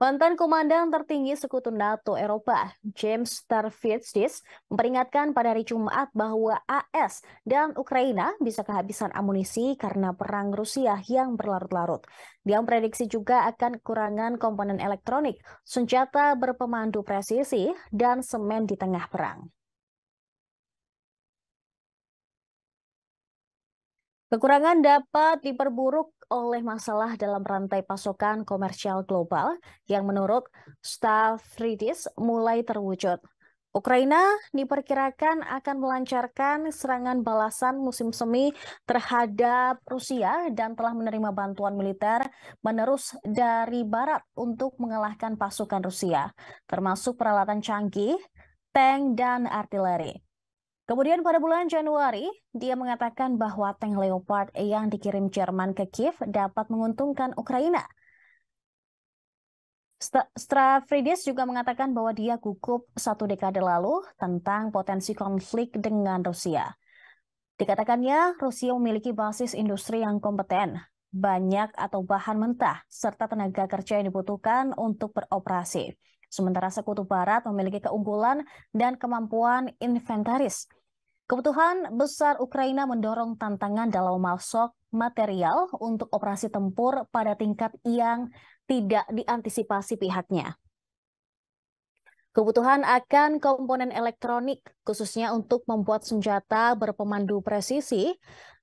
Mantan Komandan Tertinggi Sekutu NATO Eropa, James Terfitzis, memperingatkan pada hari Jumat bahwa AS dan Ukraina bisa kehabisan amunisi karena perang Rusia yang berlarut-larut. Dia memprediksi juga akan kekurangan komponen elektronik, senjata berpemandu presisi, dan semen di tengah perang. Kekurangan dapat diperburuk oleh masalah dalam rantai pasokan komersial global yang menurut Stavridis mulai terwujud. Ukraina diperkirakan akan melancarkan serangan balasan musim semi terhadap Rusia dan telah menerima bantuan militer menerus dari Barat untuk mengalahkan pasukan Rusia, termasuk peralatan canggih, tank, dan artileri. Kemudian pada bulan Januari, dia mengatakan bahwa tank Leopard yang dikirim Jerman ke Kiev dapat menguntungkan Ukraina. Strafridis juga mengatakan bahwa dia gugup satu dekade lalu tentang potensi konflik dengan Rusia. Dikatakannya, Rusia memiliki basis industri yang kompeten, banyak atau bahan mentah, serta tenaga kerja yang dibutuhkan untuk beroperasi. Sementara sekutu barat memiliki keunggulan dan kemampuan inventaris. Kebutuhan besar Ukraina mendorong tantangan dalam masuk material untuk operasi tempur pada tingkat yang tidak diantisipasi pihaknya. Kebutuhan akan komponen elektronik, khususnya untuk membuat senjata berpemandu presisi,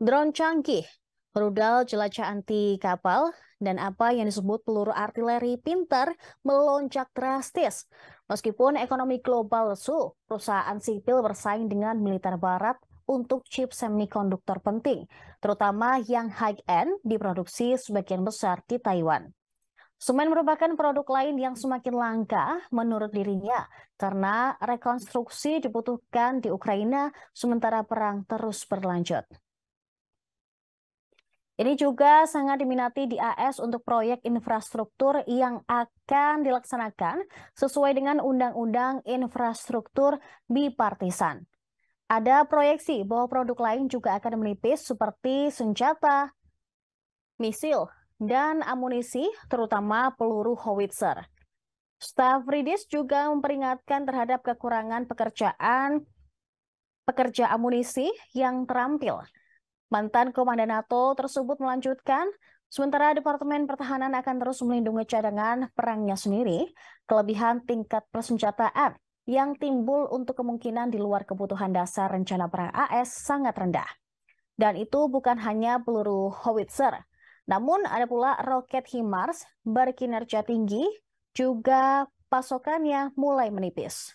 drone canggih, rudal jelajah anti kapal, dan apa yang disebut peluru artileri pintar melonjak drastis. Meskipun ekonomi global lesu, perusahaan sipil bersaing dengan militer barat untuk chip semikonduktor penting, terutama yang high-end diproduksi sebagian besar di Taiwan. Semen merupakan produk lain yang semakin langka menurut dirinya karena rekonstruksi dibutuhkan di Ukraina sementara perang terus berlanjut. Ini juga sangat diminati di AS untuk proyek infrastruktur yang akan dilaksanakan sesuai dengan Undang-Undang Infrastruktur Bipartisan. Ada proyeksi bahwa produk lain juga akan menipis seperti senjata, misil, dan amunisi terutama peluru howitzer. Ridis juga memperingatkan terhadap kekurangan pekerjaan pekerja amunisi yang terampil Mantan Komandan NATO tersebut melanjutkan, sementara Departemen Pertahanan akan terus melindungi cadangan perangnya sendiri, kelebihan tingkat persenjataan yang timbul untuk kemungkinan di luar kebutuhan dasar rencana perang AS sangat rendah. Dan itu bukan hanya peluru howitzer, namun ada pula roket HIMARS berkinerja tinggi, juga pasokannya mulai menipis.